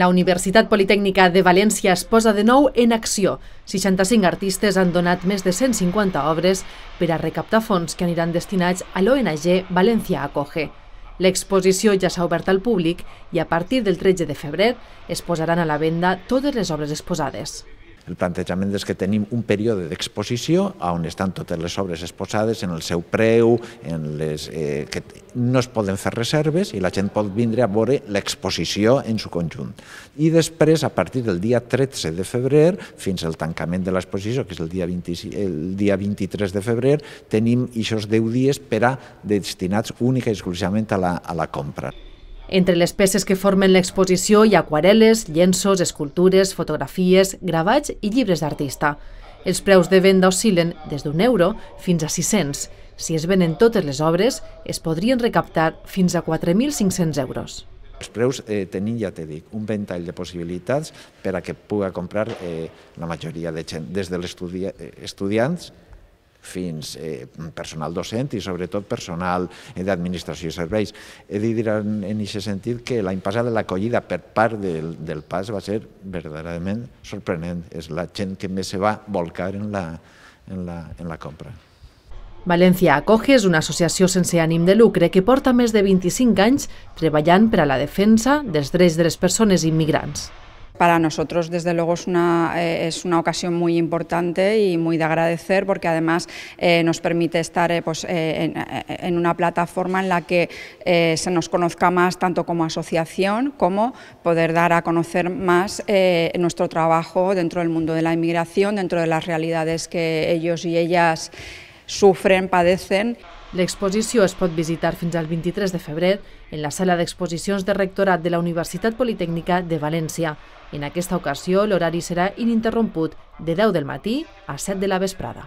La Universitat Politècnica de València es posa de nou en acció. 65 artistes han donat més de 150 obres per a recaptar fons que aniran destinats a l'ONG València Acoge. L'exposició ja s'ha obert al públic i a partir del 13 de febrer es posaran a la venda totes les obres exposades. El plantejament és que tenim un període d'exposició on estan totes les obres exposades en el seu preu, en les, eh, que no es poden fer reserves i la gent pot vindre a veure l'exposició en su conjunt. I després, a partir del dia 13 de febrer, fins al tancament de l'exposició, que és el dia, 20, el dia 23 de febrer, tenim aquests 10 dies per a destinats únicament i exclusivament a la, a la compra. Entre les peces que formen l'exposició hi ha aquarel·les, llenços, escultures, fotografies, gravats i llibres d'artista. Els preus de venda oscil·len des d'un euro fins a 600. Si es venen totes les obres, es podrien recaptar fins a 4.500 euros. Els preus eh, tenim, ja t'he dit, un ventall de possibilitats per a que puga comprar eh, la majoria de gent, des de estudia, eh, estudiants fins eh, personal docent i sobretot personal eh, d'administració i serveis. He de dir en aquest sentit que l'any passat l'acollida per part del, del PAS va ser verdaderament sorprenent. És la gent que més se va volcar en la, en la, en la compra. València Acoge és una associació sense ànim de lucre que porta més de 25 anys treballant per a la defensa dels drets de les persones immigrants. Para nosotros, desde luego, es una, eh, es una ocasión muy importante y muy de agradecer porque además eh, nos permite estar eh, pues, en, en, una plataforma en la que se nos conozca más tanto como asociación como poder dar a conocer más nuestro trabajo dentro del mundo de la inmigración, dentro de las realidades que ellos y ellas sufren, padecen. L'exposició es pot visitar fins al 23 de febrer en la sala d'exposicions de rectorat de la Universitat Politècnica de València. En aquesta ocasió, l'horari serà ininterromput de 10 del matí a 7 de la vesprada.